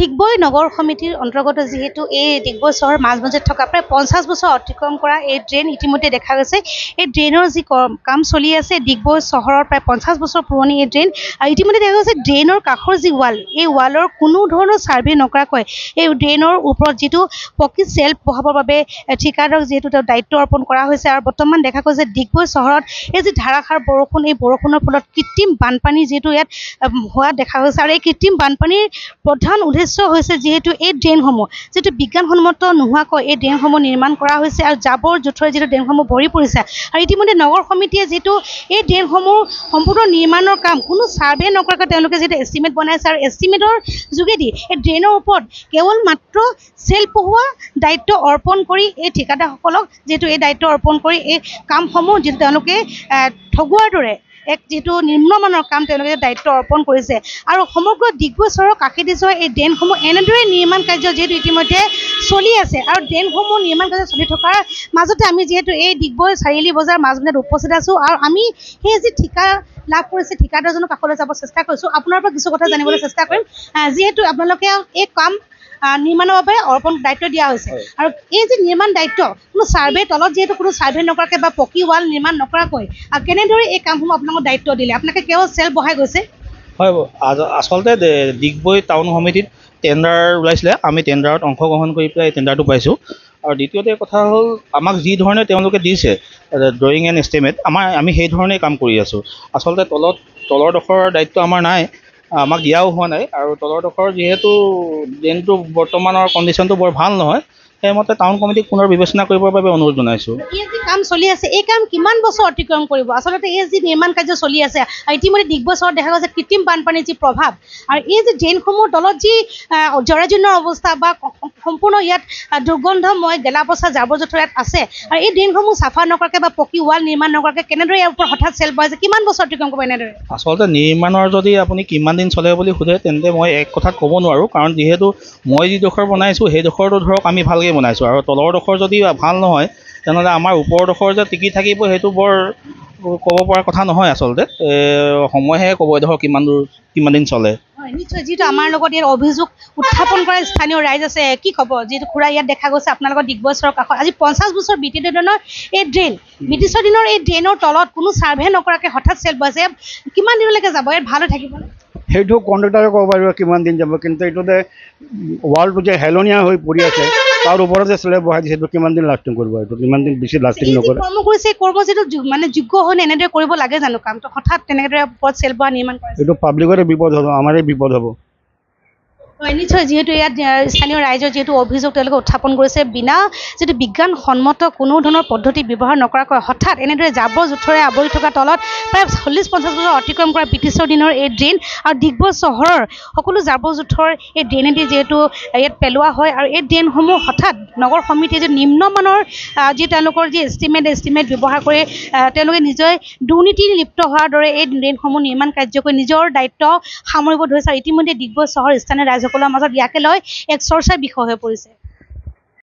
ডিগবৈ নগৰ সমিতিৰ অন্তৰ্গত যিহেতু এই ডিগবৈ চহৰৰ মাজমজিয়াত থকা প্ৰায় পঞ্চাছ বছৰ অতিক্ৰম কৰা এই ড্ৰেইন ইতিমধ্যে দেখা গৈছে এই ড্ৰেইনৰ যি কাম চলি আছে ডিগবৈ চহৰৰ প্ৰায় পঞ্চাছ বছৰ পুৰণি এই ড্ৰেইন আৰু ইতিমধ্যে দেখা গৈছে ড্ৰেইনৰ কাষৰ যি ৱাল এই ৱালৰ কোনো ধৰণৰ ছাৰ্ভে নকৰাকৈ এই ড্ৰেইনৰ ওপৰত যিটো পকী চেল্ফ বহাবৰ বাবে ঠিকাদাৰক যিহেতু তেওঁ দায়িত্ব অৰ্পণ কৰা হৈছে আৰু বৰ্তমান দেখা গৈছে ডিগবৈ চহৰত এই যি ধাৰাসাৰ বৰষুণ এই বৰষুণৰ ফলত কৃত্ৰিম বানপানী যিহেতু ইয়াত হোৱা দেখা গৈছে আৰু এই কৃত্ৰিম বানপানীৰ প্ৰধান উদ্দেশ্য উদ্দেশ্য হৈছে যিহেতু এই ড্ৰেইনসমূহ যিটো বিজ্ঞানসন্মত নোহোৱাকৈ এই ড্ৰেইনসমূহ নিৰ্মাণ কৰা হৈছে আৰু জাবৰ জোঁথৰে যিটো ড্ৰেইনসমূহ ভৰি পৰিছে আৰু ইতিমধ্যে নগৰ সমিতিয়ে যিটো এই ড্ৰেইনসমূহ সম্পূৰ্ণ নিৰ্মাণৰ কাম কোনো ছাৰ্ভে নকৰাকৈ তেওঁলোকে যিটো এষ্টিমেট বনাইছে আৰু এষ্টিমেটৰ যোগেদি এই ড্ৰেইনৰ ওপৰত কেৱল মাত্ৰ চেল পহোৱা দায়িত্ব অৰ্পণ কৰি এই ঠিকাদাৰসকলক যিহেতু এই দায়িত্ব অৰ্পণ কৰি এই কামসমূহ যিটো তেওঁলোকে ঠগোৱাৰ দৰে এক যিটো নিম্নমানৰ কাম তেওঁলোকে দায়িত্ব অৰ্পণ কৰিছে আৰু সমগ্ৰ ডিগবৈ চহৰৰ কাষেদি দিছে এই ড্ৰেইনসমূহ এনেদৰে নিৰ্মাণ কাৰ্য যিহেতু ইতিমধ্যে চলি আছে আৰু ড্ৰেইনসমূহ নিৰ্মাণ কাৰ্য চলি থকাৰ মাজতে আমি যিহেতু এই ডিগবৈ চাৰিআলি বজাৰ মাজমজাত উপস্থিত আছোঁ আৰু আমি সেই যি ঠিকা লাভ কৰিছে ঠিকাদাৰজনৰ কাষলৈ যাব চেষ্টা কৰিছোঁ আপোনাৰ পৰা কিছু কথা জানিবলৈ চেষ্টা কৰিম যিহেতু আপোনালোকে এই কাম নিৰ্মাণৰ বাবে অৰ্পণ দায়িত্ব দিয়া হৈছে আৰু এই যে নিৰ্মাণ দায়িত্ব কোনো ছাৰ্ভে তলত যিহেতু কোনো ছাৰ্ভে নকৰাকৈ বা পকী ৱাল নিৰ্মাণ নকৰাকৈ কেনেদৰে এই কামসমূহ আপোনালোকক দায়িত্ব দিলে আপোনালোকে কিয় চেল বহাই গৈছে হয় আচলতে ডিগবৈ টাউন সমিতিত টেণ্ডাৰ ওলাইছিলে আমি টেণ্ডাৰত অংশগ্ৰহণ কৰি পেলাই টেণ্ডাৰটো পাইছোঁ আৰু দ্বিতীয়তে কথা হ'ল আমাক যি ধৰণে তেওঁলোকে দিছে ড্ৰয়িং এণ্ড এষ্টিমেট আমাৰ আমি সেই ধৰণেই কাম কৰি আছোঁ আচলতে তলত তলৰডোখৰ দায়িত্ব আমাৰ নাই আমাক দিয়াও হোৱা নাই আৰু তলৰ তলৰডোখৰ যিহেতু ড্ৰেইনটো বৰ্তমানৰ কণ্ডিশ্যনটো বৰ ভাল নহয় সেইমতে টাউন কমিটিক পুনৰ বিবেচনা কৰিবৰ বাবে অনুৰোধ জনাইছোঁ কাম চলি আছে এই কাম কিমান বছৰ অতিক্ৰম কৰিব আচলতে এই যি নিৰ্মাণ কাৰ্য চলি আছে আৰু ইতিমধ্যে ডিগবছৰত দেখা গৈছে কৃত্ৰিম বানপানীৰ যি প্ৰভাৱ আৰু এই যে ড্ৰেইনসমূহৰ তলত যি জৰাজীৰ্ণ অৱস্থা বা সম্পূৰ্ণ ইয়াত দুৰ্গন্ধময় গেলা পচা জাবৰ জোথৰ ইয়াত আছে আৰু এই দিনসমূহ চাফা নকৰাকৈ বা পকী ৱাল নিৰ্মাণ নকৰাকৈ কেনেদৰে ইয়াৰ ওপৰত হঠাৎ চেল পোৱা হৈছে কিমান বছৰ অতিক্ৰম কৰিব এনেদৰে আচলতে নিৰ্মাণৰ যদি আপুনি কিমান দিন চলে বুলি সোধে তেন্তে মই এক কথা ক'ব নোৱাৰোঁ কাৰণ যিহেতু মই যিডোখৰ বনাইছোঁ সেইডোখৰতো ধৰক আমি ভালকৈ বনাইছোঁ আৰু তলৰ ডোখৰ যদি ভাল নহয় তেনেহ'লে আমাৰ ওপৰ ডোখৰ যে টিকি থাকিব সেইটো বৰ ক'ব পৰা কথা নহয় আচলতে সময়হে ক'ব ধৰক কিমান দূৰ কিমান দিন চলে নিশ্চয় যিটো আমাৰ লগত ইয়াৰ অভিযোগ উত্থাপন কৰা স্থানীয় ৰাইজ আছে কি ক'ব যিটো খুৰা ইয়াত দেখা গৈছে আপোনালোকৰ ডিগবৈ কাষত আজি পঞ্চাছ বছৰ ব্ৰিটিছৰ দিনৰ এই ড্ৰেইন ব্ৰিটিছৰ দিনৰ এই ড্ৰেইনৰ তলত কোনো ছাৰ্ভে নকৰাকৈ হঠাৎ চেল্ফ আছে কিমান দিনলৈকে যাব ইয়াত ভালে থাকিব সেইটো কণ্ডাক্টৰে ক'ব পাৰিব কিমান দিন যাব কিন্তু এইটোতে যে যে হেলনীয়া হৈ পৰি আছে তাৰ ওপৰতে চলে বহাই দিছে কিমান দিন লাষ্টিং কৰিব এইটো কিমান দিন বেছি লাষ্টিং নকৰে কাম কৰিছে কৰ্ম যিটো মানে যোগ্য হয় এনেদৰে কৰিব লাগে জানো কামটো হঠাৎ তেনেদৰে ওপৰত চেল বহা নিৰ্মাণ এইটো পাব্লিকৰে বিপদ হ'ব আমাৰে বিপদ হ'ব নিশ্চয় যিহেতু ইয়াত স্থানীয় ৰাইজৰ যিহেতু অভিযোগ তেওঁলোকে উত্থাপন কৰিছে বিনা যিটো বিজ্ঞানসন্মত কোনো ধৰণৰ পদ্ধতি ব্যৱহাৰ নকৰাকৈ হঠাৎ এনেদৰে জাবৰ জোঁথৰে আৱৰি থকা তলত প্ৰায় চল্লিছ পঞ্চাছ বছৰ অতিক্ৰম কৰা ব্ৰিটিছৰ দিনৰ এই ড্ৰেইন আৰু ডিগবৈ চহৰৰ সকলো জাবৰ জোঁথৰ এই ড্ৰেইনেদি যিহেতু ইয়াত পেলোৱা হয় আৰু এই ড্ৰেইনসমূহ হঠাৎ নগৰ সমিতিয়ে যি নিম্নমানৰ যি তেওঁলোকৰ যি এষ্টিমেট এষ্টিমেট ব্যৱহাৰ কৰি তেওঁলোকে নিজে দুৰ্নীতি লিপ্ত হোৱাৰ দৰে এই ড্ৰেইনসমূহ নিৰ্মাণ কাৰ্যকৰী নিজৰ দায়িত্ব সামৰিব ধৰিছে আৰু ইতিমধ্যে ডিগবৈ চহৰ স্থানীয় ৰাইজক সকলৰ মাজত ইয়াকে লৈ এক চৰ্চাৰ বিষয় হৈ পৰিছে